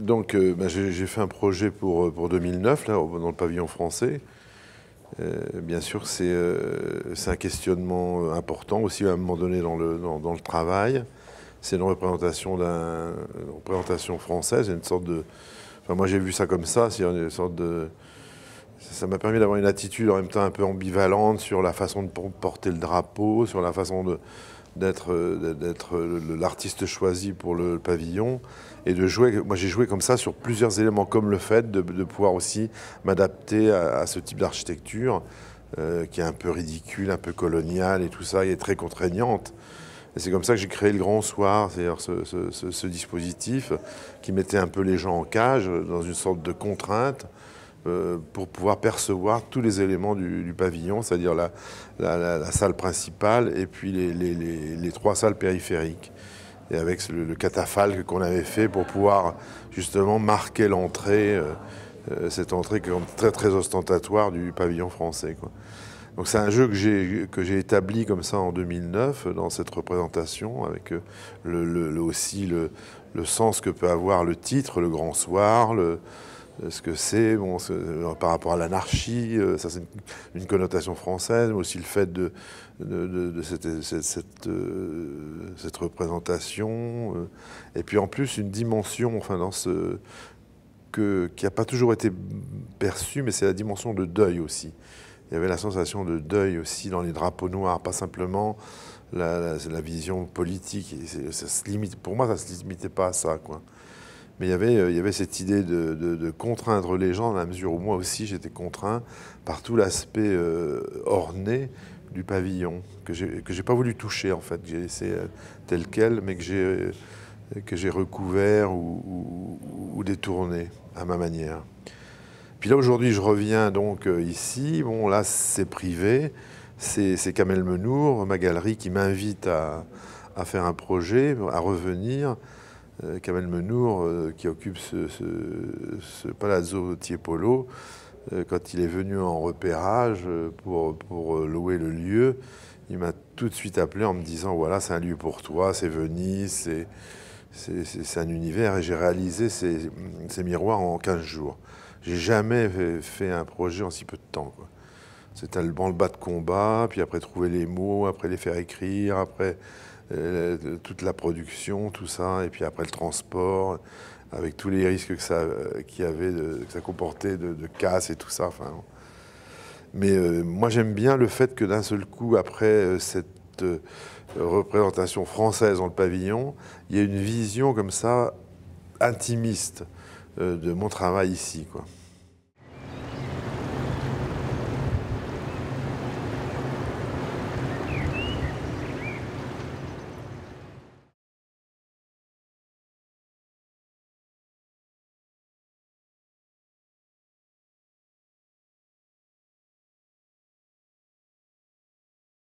Donc, euh, bah, j'ai fait un projet pour, 2009, euh, là, dans le pavillon français. Euh, bien sûr, c'est un questionnement important aussi à un moment donné dans le, dans, le travail. C'est une représentation, d'un française, une sorte de. moi, j'ai vu ça comme ça, c'est une sorte de. Ça m'a permis d'avoir une attitude en même temps un peu ambivalente sur la façon de porter le drapeau, sur la façon de, d'être l'artiste choisi pour le pavillon et de jouer. Moi, j'ai joué comme ça sur plusieurs éléments, comme le fait de, pouvoir aussi m'adapter à, ce type d'architecture euh, qui est un peu ridicule, un peu colonial et tout ça, est très contraignante. Et c'est comme ça que j'ai créé le Grand Soir, c'est-à-dire ce, dispositif qui mettait un peu les gens en cage dans une sorte de contrainte. Euh, pour pouvoir percevoir tous les éléments du, pavillon, c'est-à-dire la, salle principale et puis les, trois salles périphériques. Et avec le, catafalque qu'on avait fait pour pouvoir justement marquer l'entrée, euh, euh, cette entrée très très ostentatoire du pavillon français. Quoi. Donc c'est un jeu que j'ai établi comme ça en 2009 dans cette représentation, avec le, aussi le, sens que peut avoir le titre, le grand soir, le, euh, ce que c'est, euh, par rapport à l'anarchie, euh, ça c'est une, connotation française, mais aussi le fait de, cette, représentation, et puis en plus une dimension, enfin dans ce qui n'a pas toujours été perçue, mais c'est la dimension de deuil aussi. Il y avait la sensation de deuil aussi dans les drapeaux noirs, pas simplement la, vision politique. se limite, pour moi, ça ne se limitait pas à ça. Quoi. Mais il y avait, euh, il y avait cette idée de, contraindre les gens, à la mesure où moi aussi j'étais contraint par tout l'aspect euh, orné du pavillon, que je n'ai pas voulu toucher en fait, que j'ai laissé euh, tel quel, mais que j'ai recouvert ou, détourné à ma manière. Puis là, aujourd'hui, je reviens donc ici. Bon, là, c'est privé. C'est Kamel Menour, ma galerie, qui m'invite à, à, faire un projet, à revenir. Euh, Kamel Menour, euh, qui occupe ce, Palazzo Tiepolo, euh, quand il est venu en repérage pour, louer le lieu, il m'a tout de suite appelé en me disant voilà, c'est un lieu pour toi, c'est Venise, c'est un univers. Et j'ai réalisé ces, ces, miroirs en 15 jours. J'ai jamais fait un projet en si peu de temps. C'était le branle-bas de combat, puis après trouver les mots, après les faire écrire, après euh, toute la production, tout ça, et puis après le transport, avec tous les risques que ça, avait que ça comportait de, casse et tout ça. Enfin, mais euh, moi j'aime bien le fait que d'un seul coup, après euh, cette représentation française dans le pavillon, il y a une vision comme ça intimiste de mon travail ici. Quoi.